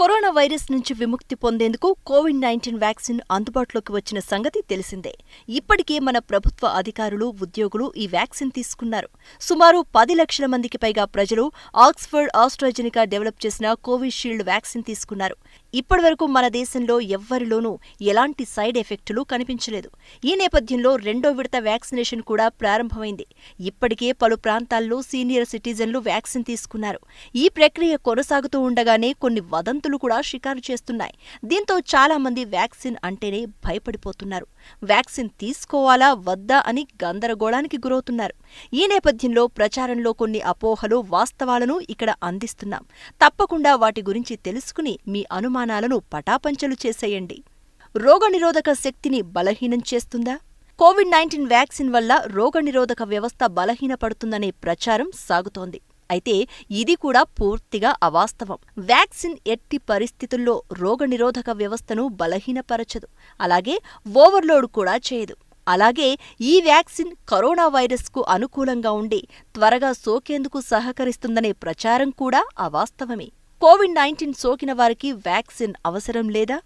corona virus నుంచి విముక్తి పొందేందుకు కోవిడ్ నైన్టీన్ వ్యాక్సిన్ అందుబాటులోకి వచ్చిన సంగతి తెలిసిందే ఇప్పటికే మన ప్రభుత్వ అధికారులు ఉద్యోగులు ఈ వ్యాక్సిన్ తీసుకున్నారు సుమారు పది లక్షల మందికి పైగా ప్రజలు ఆక్స్ఫర్డ్ ఆస్ట్రాజెనికా డెవలప్ చేసిన కోవిషీల్డ్ వ్యాక్సిన్ తీసుకున్నారు ఇప్పటివరకు మన దేశంలో ఎవ్వరిలోనూ ఎలాంటి సైడ్ ఎఫెక్టులు కనిపించలేదు ఈ నేపథ్యంలో రెండో విడత వ్యాక్సినేషన్ కూడా ప్రారంభమైంది ఇప్పటికే పలు ప్రాంతాల్లో సీనియర్ సిటిజన్లు వ్యాక్సిన్ తీసుకున్నారు ఈ ప్రక్రియ కొనసాగుతూ ఉండగానే కొన్ని వదంతులు కూడా షికారు చేస్తున్నాయి దీంతో చాలామంది వ్యాక్సిన్ అంటేనే భయపడిపోతున్నారు వ్యాక్సిన్ తీసుకోవాలా వద్దా అని గందరగోళానికి గురవుతున్నారు ఈ నేపథ్యంలో ప్రచారంలో కొన్ని అపోహలు వాస్తవాలను ఇక్కడ అందిస్తున్నాం తప్పకుండా వాటి గురించి తెలుసుకుని మీ అనుమానాలను పటాపంచలు చేసేయండి రోగనిరోధక శక్తిని బలహీనం చేస్తుందా కోవిడ్ నైన్టీన్ వ్యాక్సిన్ వల్ల రోగనిరోధక వ్యవస్థ బలహీనపడుతుందనే ప్రచారం సాగుతోంది అయితే ఇది కూడా పూర్తిగా అవాస్తవం వ్యాక్సిన్ ఎట్టి పరిస్థితుల్లో రోగనిరోధక వ్యవస్థను బలహీనపరచదు అలాగే ఓవర్లోడ్ కూడా చేయదు అలాగే ఈ వ్యాక్సిన్ కరోనా వైరస్కు అనుకూలంగా ఉండి త్వరగా సోకేందుకు సహకరిస్తుందనే ప్రచారం కూడా అవాస్తవమే కోవిడ్ నైన్టీన్ సోకిన వారికి వ్యాక్సిన్ అవసరం లేదా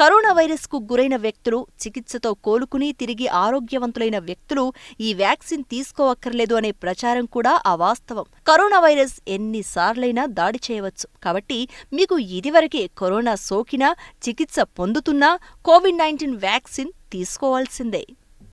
కరోనా వైరస్కు గురైన వ్యక్తులు చికిత్సతో కోలుకుని తిరిగి ఆరోగ్యవంతులైన వ్యక్తులు ఈ వ్యాక్సిన్ తీసుకోవక్కర్లేదు అనే ప్రచారం కూడా అవాస్తవం కరోనా వైరస్ ఎన్నిసార్లైనా దాడి చేయవచ్చు కాబట్టి మీకు ఇదివరకే కరోనా సోకినా చికిత్స పొందుతున్నా కోవిడ్ నైన్టీన్ వ్యాక్సిన్ తీసుకోవాల్సిందే